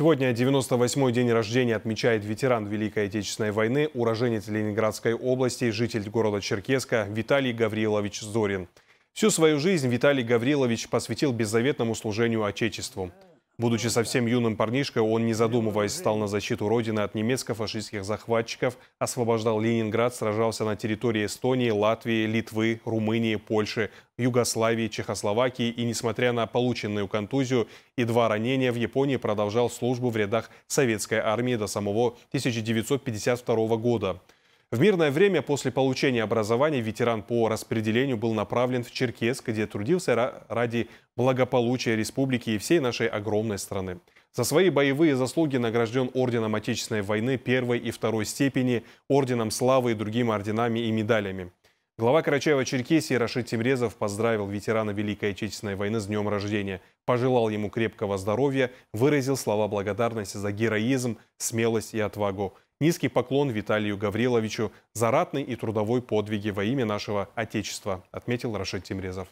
Сегодня 98-й день рождения отмечает ветеран Великой Отечественной войны, уроженец Ленинградской области, житель города Черкеска Виталий Гаврилович Зорин. Всю свою жизнь Виталий Гаврилович посвятил беззаветному служению Отечеству – Будучи совсем юным парнишкой, он, не задумываясь, стал на защиту Родины от немецко-фашистских захватчиков, освобождал Ленинград, сражался на территории Эстонии, Латвии, Литвы, Румынии, Польши, Югославии, Чехословакии и, несмотря на полученную контузию и два ранения, в Японии продолжал службу в рядах советской армии до самого 1952 года. В мирное время после получения образования ветеран по распределению был направлен в Черкесск, где трудился ради благополучия республики и всей нашей огромной страны. За свои боевые заслуги награжден Орденом Отечественной войны первой и второй степени, Орденом Славы и другими орденами и медалями. Глава Карачаева-Черкесии Рашид Тимрезов поздравил ветерана Великой Отечественной войны с днем рождения, пожелал ему крепкого здоровья, выразил слова благодарности за героизм, смелость и отвагу. Низкий поклон Виталию Гавриловичу за ратный и трудовой подвиги во имя нашего Отечества, отметил Рашид Тимрезов.